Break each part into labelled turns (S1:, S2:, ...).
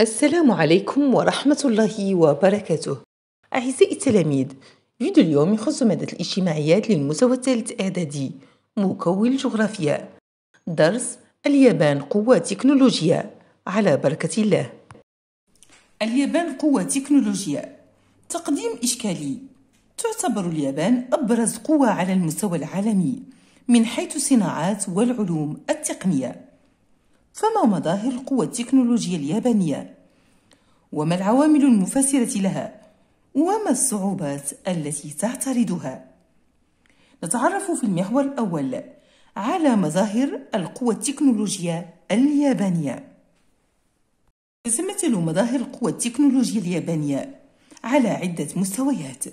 S1: السلام عليكم ورحمة الله وبركاته أعزائي التلاميذ فيديو اليوم يخص مادة الاجتماعيات للمستوى الثالث إعدادي مكون جغرافيا درس اليابان قوة تكنولوجيا على بركة الله اليابان قوة تكنولوجيا تقديم إشكالي تعتبر اليابان أبرز قوة على المستوى العالمي من حيث الصناعات والعلوم التقنية فما مظاهر القوى التكنولوجية اليابانية وما العوامل المفسرة لها وما الصعوبات التي تعترضها نتعرف في المحور الأول على مظاهر القوى التكنولوجية اليابانية تتمثل مظاهر القوة التكنولوجية اليابانية على عدة مستويات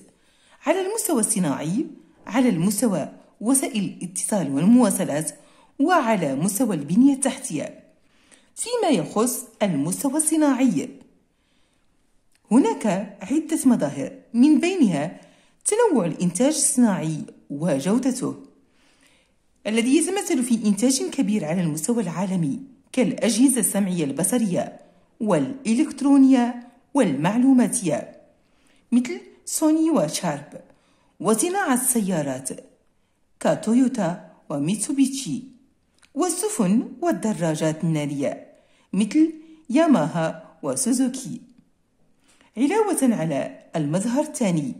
S1: على المستوى الصناعي على المستوى وسائل الاتصال والمواصلات وعلى مستوى البنية التحتية فيما يخص المستوى الصناعي هناك عدة مظاهر من بينها تنوع الإنتاج الصناعي وجودته الذي يتمثل في إنتاج كبير على المستوى العالمي كالأجهزة السمعية البصرية والإلكترونية والمعلوماتية مثل سوني وشارب وصناعة السيارات كتويوتا وميتسوبيتشي والسفن والدراجات النارية مثل ياماها وسوزوكي علاوة على المظهر الثاني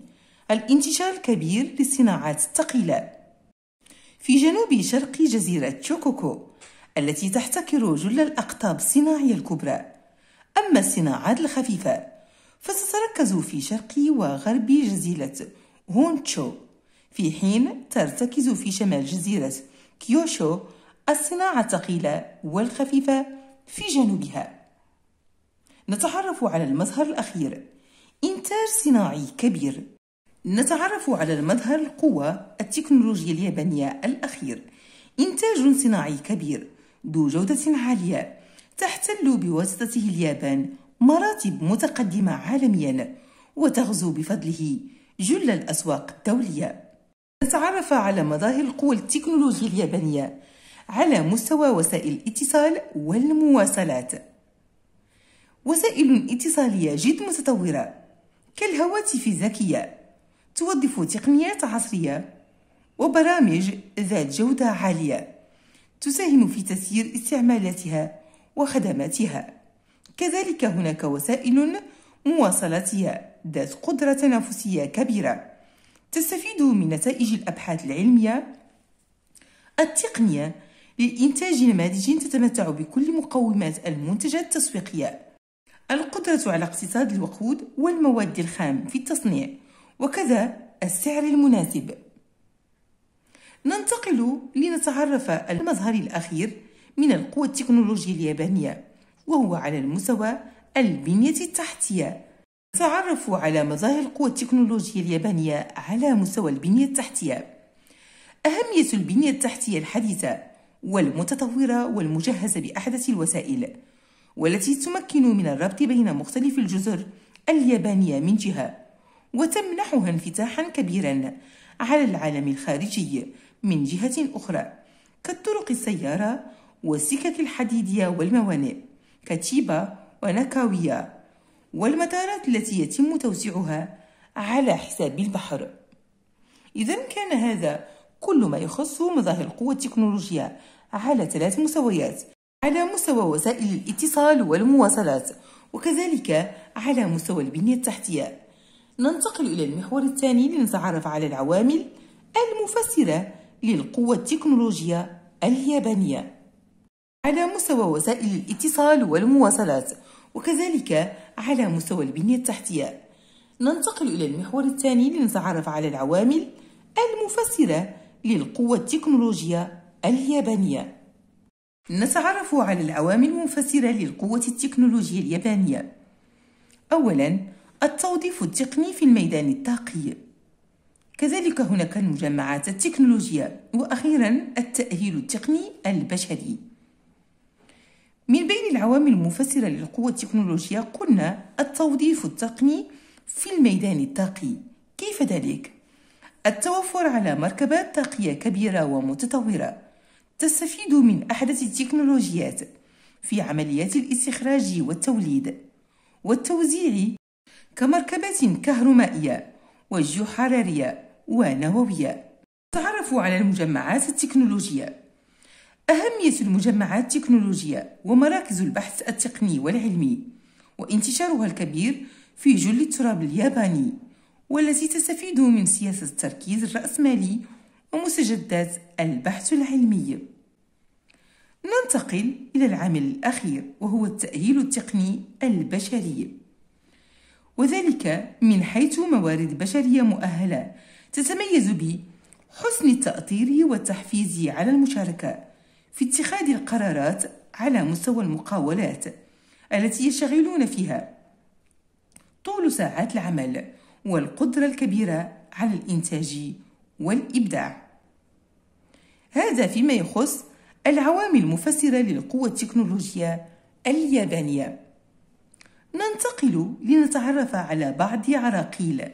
S1: الانتشار الكبير للصناعات الثقيلة في جنوب شرق جزيرة تشوكوكو التي تحتكر جل الأقطاب الصناعية الكبرى أما الصناعات الخفيفة فتتركز في شرق وغرب جزيرة هونتشو في حين ترتكز في شمال جزيرة كيوشو الصناعة الثقيلة والخفيفة في جنوبها نتعرف على المظهر الأخير إنتاج صناعي كبير نتعرف على المظهر القوة التكنولوجيا اليابانية الأخير إنتاج صناعي كبير ذو جودة عالية تحتل بواسطته اليابان مراتب متقدمة عالميا وتغزو بفضله جل الأسواق الدولية نتعرف على مظاهر القوى التكنولوجيا اليابانية على مستوى وسائل الاتصال والمواصلات وسائل اتصالية جد متطورة كالهواتف الذكية توظف تقنيات عصرية وبرامج ذات جودة عالية تساهم في تسيير استعمالاتها وخدماتها كذلك هناك وسائل مواصلاتية ذات قدرة تنافسية كبيرة تستفيد من نتائج الأبحاث العلمية التقنية لإنتاج نماذج تتمتع بكل مقومات المنتجات التسويقية القدرة على اقتصاد الوقود والمواد الخام في التصنيع وكذا السعر المناسب ننتقل لنتعرف المظهر الأخير من القوى التكنولوجية اليابانية وهو على المستوى البنية التحتية نتعرف على مظاهر القوى التكنولوجية اليابانية على مستوى البنية التحتية أهمية البنية التحتية الحديثة والمتطورة والمجهزة بأحدث الوسائل والتي تمكن من الربط بين مختلف الجزر اليابانية من جهة وتمنحها انفتاحا كبيرا على العالم الخارجي من جهة أخرى كالطرق السيارة والسكك الحديدية والموانئ كتيبا وناكاويا والمطارات التي يتم توسيعها على حساب البحر إذا كان هذا كل ما يخص مظاهر القوة التكنولوجية على ثلاث مستويات على مستوى وسائل الاتصال والمواصلات وكذلك على مستوى البنية التحتية ننتقل إلى المحور الثاني لنتعرف على العوامل المفسرة للقوة التكنولوجية اليابانية على مستوى وسائل الاتصال والمواصلات وكذلك على مستوى البنية التحتية ننتقل إلى المحور الثاني لنتعرف على العوامل المفسرة للقوة التكنولوجية اليابانية نتعرف على العوامل المفسرة للقوة التكنولوجية اليابانية أولا التوظيف التقني في الميدان الطاقي كذلك هناك المجمعات التكنولوجية وأخيرا التأهيل التقني البشري من بين العوامل المفسرة للقوة التكنولوجية قلنا التوظيف التقني في الميدان الطاقي كيف ذلك؟ التوفر على مركبات طاقية كبيرة ومتطورة تستفيد من أحدث التكنولوجيات في عمليات الاستخراج والتوليد والتوزيع كمركبات كهرمائية وجيوحرارية ونووية تعرف على المجمعات التكنولوجية أهمية المجمعات التكنولوجية ومراكز البحث التقني والعلمي وانتشارها الكبير في جل التراب الياباني والتي تستفيد من سياسة التركيز الرأسمالي ومستجدات البحث العلمي ننتقل إلى العامل الأخير وهو التأهيل التقني البشري وذلك من حيث موارد بشرية مؤهلة تتميز بحسن التأطير والتحفيز على المشاركة في اتخاذ القرارات على مستوى المقاولات التي يشتغلون فيها طول ساعات العمل والقدرة الكبيرة على الإنتاج والإبداع. هذا فيما يخص العوامل المفسرة للقوة التكنولوجية اليابانية. ننتقل لنتعرف على بعض عراقيل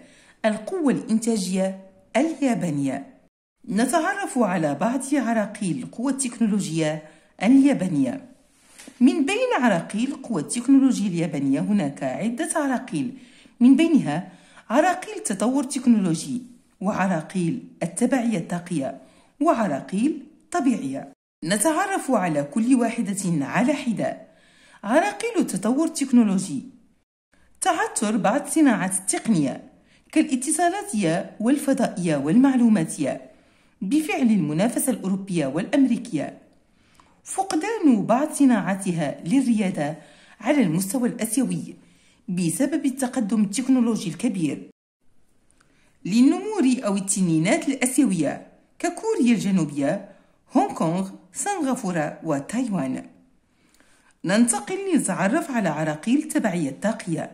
S1: القوة الإنتاجية اليابانية. نتعرف على بعض عراقيل القوة التكنولوجية اليابانية. من بين عراقيل القوة التكنولوجية اليابانية هناك عدة عراقيل من بينها عراقيل تطور تكنولوجي وعراقيل التبعية الطاقية وعراقيل طبيعية نتعرف على كل واحدة على حدة عراقيل التطور التكنولوجي تعثر بعض صناعات التقنية كالاتصالاتية والفضائية والمعلوماتية بفعل المنافسة الأوروبية والأمريكية فقدان بعض صناعاتها للريادة على المستوى الآسيوي بسبب التقدم التكنولوجي الكبير للنمور أو التنينات الآسيوية ككوريا الجنوبية هونغ كونغ سنغافورة وتايوان ننتقل لنتعرف على عراقيل التبعية الطاقية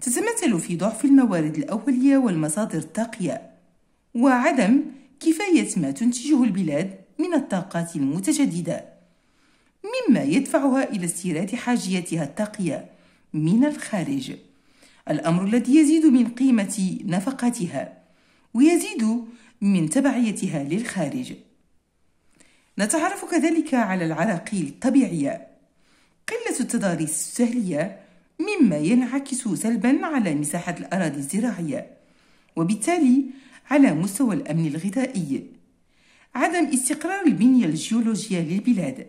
S1: تتمثل في ضعف الموارد الأولية والمصادر الطاقية وعدم كفاية ما تنتجه البلاد من الطاقات المتجددة مما يدفعها إلى استيراد حاجياتها الطاقية من الخارج الأمر الذي يزيد من قيمة نفقتها ويزيد من تبعيتها للخارج نتعرف كذلك على العراقيل الطبيعية قلة التضاريس السهلية مما ينعكس سلبا على مساحة الأراضي الزراعية وبالتالي على مستوى الأمن الغذائي عدم استقرار البنية الجيولوجية للبلاد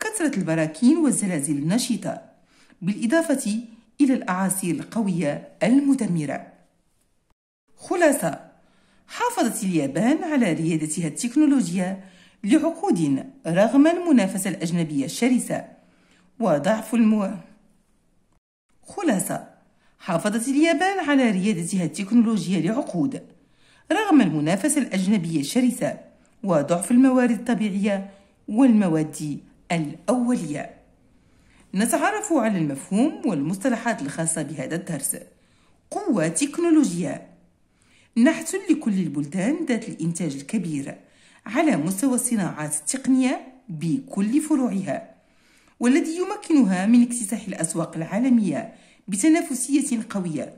S1: كثرة البراكين والزلازل النشطة بالإضافة إلى الأعاصي القوية المدمرة خلاصة حافظت اليابان على ريادتها التكنولوجية لعقود رغم المنافسة الأجنبية الشرسة وضعف المو... خلاصة حافظت اليابان على ريادتها التكنولوجية لعقود رغم المنافسة الأجنبية الشرسة وضعف الموارد الطبيعية والمواد الأولية نتعرف على المفهوم والمصطلحات الخاصة بهذا الدرس قوة تكنولوجيا نحت لكل البلدان ذات الإنتاج الكبير على مستوى الصناعات التقنية بكل فروعها والذي يمكنها من اكتساح الأسواق العالمية بتنافسية قوية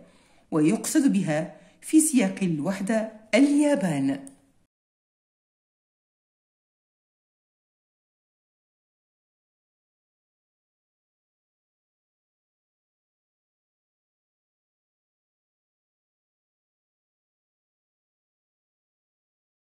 S1: ويقصد بها في سياق الوحدة اليابان